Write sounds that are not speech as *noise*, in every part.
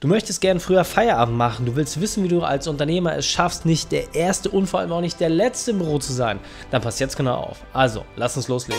Du möchtest gern früher Feierabend machen, du willst wissen, wie du als Unternehmer es schaffst, nicht der Erste und vor allem auch nicht der Letzte im Büro zu sein. Dann passt jetzt genau auf. Also, lass uns loslegen.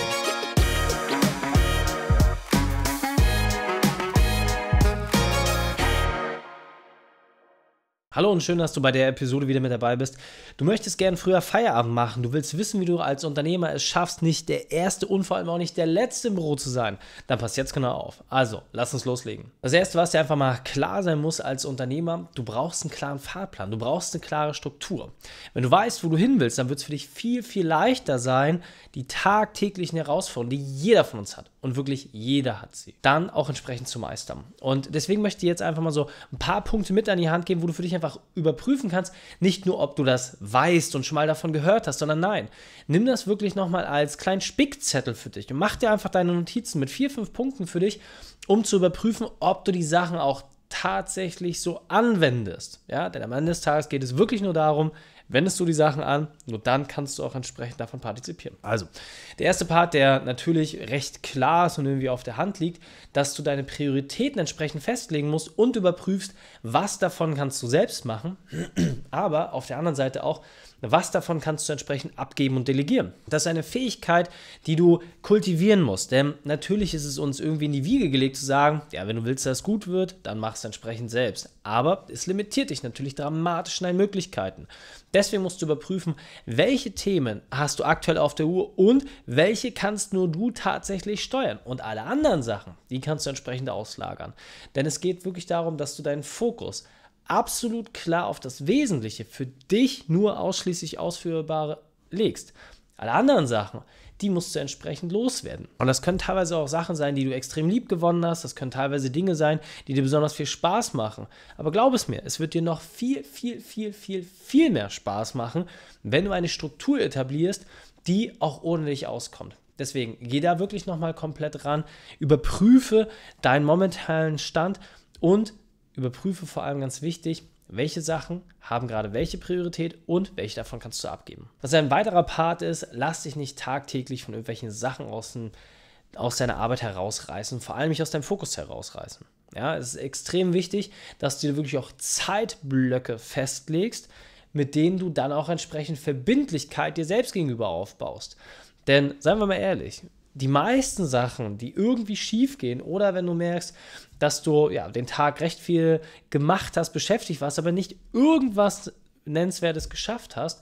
Hallo und schön, dass du bei der Episode wieder mit dabei bist. Du möchtest gern früher Feierabend machen. Du willst wissen, wie du als Unternehmer es schaffst, nicht der erste und vor allem auch nicht der letzte im Büro zu sein. Dann passt jetzt genau auf. Also, lass uns loslegen. Das erste, was dir einfach mal klar sein muss als Unternehmer, du brauchst einen klaren Fahrplan. Du brauchst eine klare Struktur. Wenn du weißt, wo du hin willst, dann wird es für dich viel, viel leichter sein, die tagtäglichen Herausforderungen, die jeder von uns hat und wirklich jeder hat sie, dann auch entsprechend zu meistern. Und deswegen möchte ich jetzt einfach mal so ein paar Punkte mit an die Hand geben, wo du für dich einfach einfach überprüfen kannst, nicht nur, ob du das weißt und schon mal davon gehört hast, sondern nein, nimm das wirklich nochmal als kleinen Spickzettel für dich und mach dir einfach deine Notizen mit vier, fünf Punkten für dich, um zu überprüfen, ob du die Sachen auch tatsächlich so anwendest. Ja, denn am Ende des Tages geht es wirklich nur darum, wendest du die Sachen an, nur dann kannst du auch entsprechend davon partizipieren. Also, der erste Part, der natürlich recht klar ist und irgendwie auf der Hand liegt, dass du deine Prioritäten entsprechend festlegen musst und überprüfst, was davon kannst du selbst machen, *clears throat* aber auf der anderen Seite auch, was davon kannst du entsprechend abgeben und delegieren? Das ist eine Fähigkeit, die du kultivieren musst. Denn natürlich ist es uns irgendwie in die Wiege gelegt zu sagen, ja, wenn du willst, dass es gut wird, dann mach es entsprechend selbst. Aber es limitiert dich natürlich dramatisch in deinen Möglichkeiten. Deswegen deswegen musst du überprüfen, welche Themen hast du aktuell auf der Uhr und welche kannst nur du tatsächlich steuern. Und alle anderen Sachen, die kannst du entsprechend auslagern. Denn es geht wirklich darum, dass du deinen Fokus absolut klar auf das Wesentliche, für dich nur ausschließlich Ausführbare legst. Alle anderen Sachen, die musst du entsprechend loswerden. Und das können teilweise auch Sachen sein, die du extrem lieb gewonnen hast, das können teilweise Dinge sein, die dir besonders viel Spaß machen. Aber glaub es mir, es wird dir noch viel, viel, viel, viel, viel mehr Spaß machen, wenn du eine Struktur etablierst, die auch ohne dich auskommt. Deswegen geh da wirklich nochmal komplett ran, überprüfe deinen momentanen Stand und überprüfe vor allem ganz wichtig, welche Sachen haben gerade welche Priorität und welche davon kannst du abgeben. Was ein weiterer Part ist, lass dich nicht tagtäglich von irgendwelchen Sachen aus, den, aus deiner Arbeit herausreißen, vor allem nicht aus deinem Fokus herausreißen. Ja, es ist extrem wichtig, dass du dir wirklich auch Zeitblöcke festlegst, mit denen du dann auch entsprechend Verbindlichkeit dir selbst gegenüber aufbaust. Denn seien wir mal ehrlich, die meisten Sachen, die irgendwie schief gehen oder wenn du merkst, dass du ja, den Tag recht viel gemacht hast, beschäftigt warst, aber nicht irgendwas Nennenswertes geschafft hast,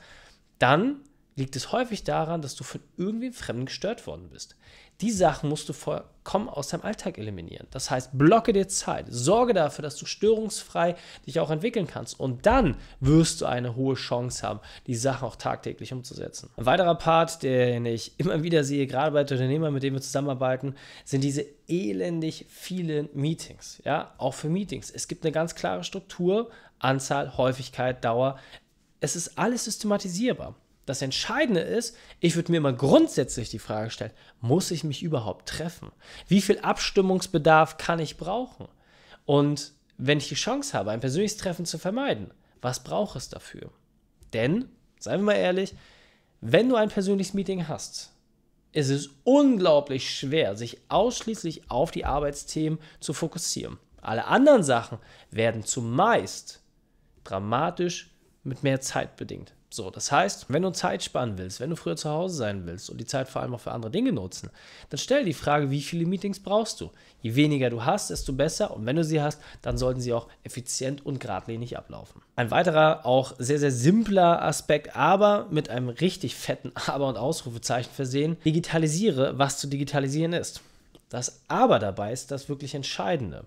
dann liegt es häufig daran, dass du von irgendwem Fremden gestört worden bist. Die Sachen musst du vollkommen aus deinem Alltag eliminieren. Das heißt, blocke dir Zeit, sorge dafür, dass du störungsfrei dich auch entwickeln kannst. Und dann wirst du eine hohe Chance haben, die Sachen auch tagtäglich umzusetzen. Ein weiterer Part, den ich immer wieder sehe, gerade bei Unternehmern, mit denen wir zusammenarbeiten, sind diese elendig vielen Meetings. Ja, auch für Meetings. Es gibt eine ganz klare Struktur, Anzahl, Häufigkeit, Dauer. Es ist alles systematisierbar. Das Entscheidende ist, ich würde mir immer grundsätzlich die Frage stellen, muss ich mich überhaupt treffen? Wie viel Abstimmungsbedarf kann ich brauchen? Und wenn ich die Chance habe, ein persönliches Treffen zu vermeiden, was braucht es dafür? Denn, seien wir mal ehrlich, wenn du ein persönliches Meeting hast, ist es unglaublich schwer, sich ausschließlich auf die Arbeitsthemen zu fokussieren. Alle anderen Sachen werden zumeist dramatisch mit mehr Zeit bedingt. So, das heißt, wenn du Zeit sparen willst, wenn du früher zu Hause sein willst und die Zeit vor allem auch für andere Dinge nutzen, dann stell die Frage, wie viele Meetings brauchst du? Je weniger du hast, desto besser und wenn du sie hast, dann sollten sie auch effizient und geradlinig ablaufen. Ein weiterer, auch sehr, sehr simpler Aspekt, aber mit einem richtig fetten *laughs* Aber und Ausrufezeichen versehen, digitalisiere, was zu digitalisieren ist. Das Aber dabei ist das wirklich Entscheidende.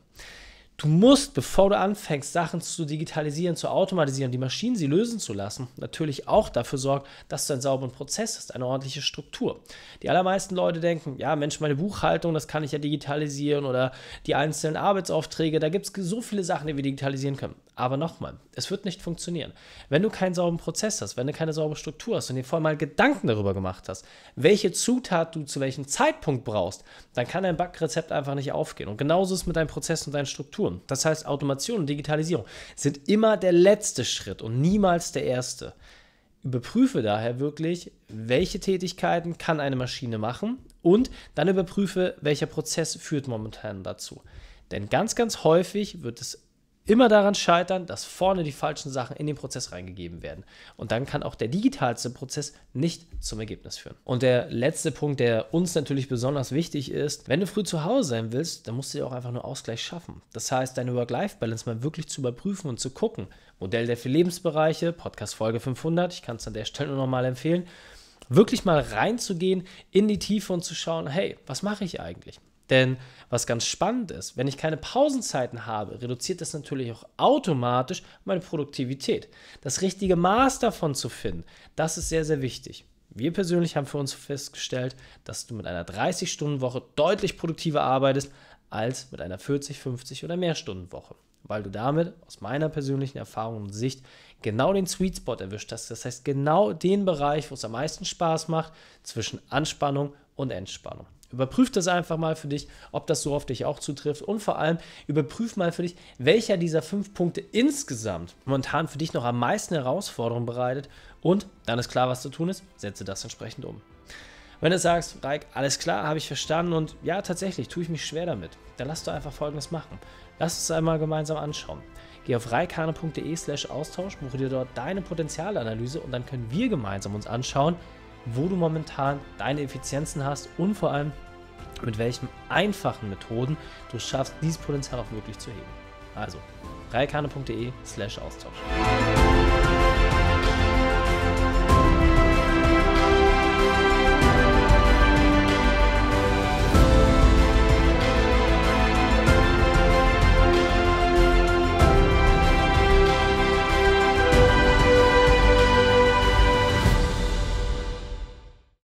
Du musst, bevor du anfängst, Sachen zu digitalisieren, zu automatisieren, die Maschinen sie lösen zu lassen, natürlich auch dafür sorgen, dass du einen sauberen Prozess hast, eine ordentliche Struktur. Die allermeisten Leute denken, ja Mensch, meine Buchhaltung, das kann ich ja digitalisieren oder die einzelnen Arbeitsaufträge, da gibt es so viele Sachen, die wir digitalisieren können. Aber nochmal, es wird nicht funktionieren. Wenn du keinen sauberen Prozess hast, wenn du keine saubere Struktur hast und dir vorher mal Gedanken darüber gemacht hast, welche Zutat du zu welchem Zeitpunkt brauchst, dann kann dein Backrezept einfach nicht aufgehen. Und genauso ist es mit deinen Prozessen und deinen Strukturen. Das heißt, Automation und Digitalisierung sind immer der letzte Schritt und niemals der erste. Überprüfe daher wirklich, welche Tätigkeiten kann eine Maschine machen und dann überprüfe, welcher Prozess führt momentan dazu. Denn ganz, ganz häufig wird es immer daran scheitern, dass vorne die falschen Sachen in den Prozess reingegeben werden. Und dann kann auch der digitalste Prozess nicht zum Ergebnis führen. Und der letzte Punkt, der uns natürlich besonders wichtig ist, wenn du früh zu Hause sein willst, dann musst du dir auch einfach nur Ausgleich schaffen. Das heißt, deine Work-Life-Balance mal wirklich zu überprüfen und zu gucken. Modell der vier Lebensbereiche, Podcast Folge 500, ich kann es an der Stelle nur nochmal empfehlen wirklich mal reinzugehen in die Tiefe und zu schauen, hey, was mache ich eigentlich? Denn was ganz spannend ist, wenn ich keine Pausenzeiten habe, reduziert das natürlich auch automatisch meine Produktivität. Das richtige Maß davon zu finden, das ist sehr, sehr wichtig. Wir persönlich haben für uns festgestellt, dass du mit einer 30-Stunden-Woche deutlich produktiver arbeitest als mit einer 40, 50 oder mehr Stunden-Woche, weil du damit aus meiner persönlichen Erfahrung und Sicht genau den Sweet Spot erwischt hast. Das heißt genau den Bereich, wo es am meisten Spaß macht zwischen Anspannung und Entspannung. Überprüf das einfach mal für dich, ob das so auf dich auch zutrifft. Und vor allem überprüf mal für dich, welcher dieser fünf Punkte insgesamt momentan für dich noch am meisten Herausforderungen bereitet. Und dann ist klar, was zu tun ist, setze das entsprechend um. Wenn du sagst, Reik, alles klar, habe ich verstanden und ja, tatsächlich tue ich mich schwer damit, dann lass du einfach Folgendes machen. Lass uns einmal gemeinsam anschauen. Geh auf reikane.de slash Austausch, buche dir dort deine Potenzialanalyse und dann können wir gemeinsam uns anschauen, wo du momentan deine Effizienzen hast und vor allem mit welchen einfachen Methoden du schaffst, dieses Potenzial auch wirklich zu heben. Also, reikane.de slash Austausch.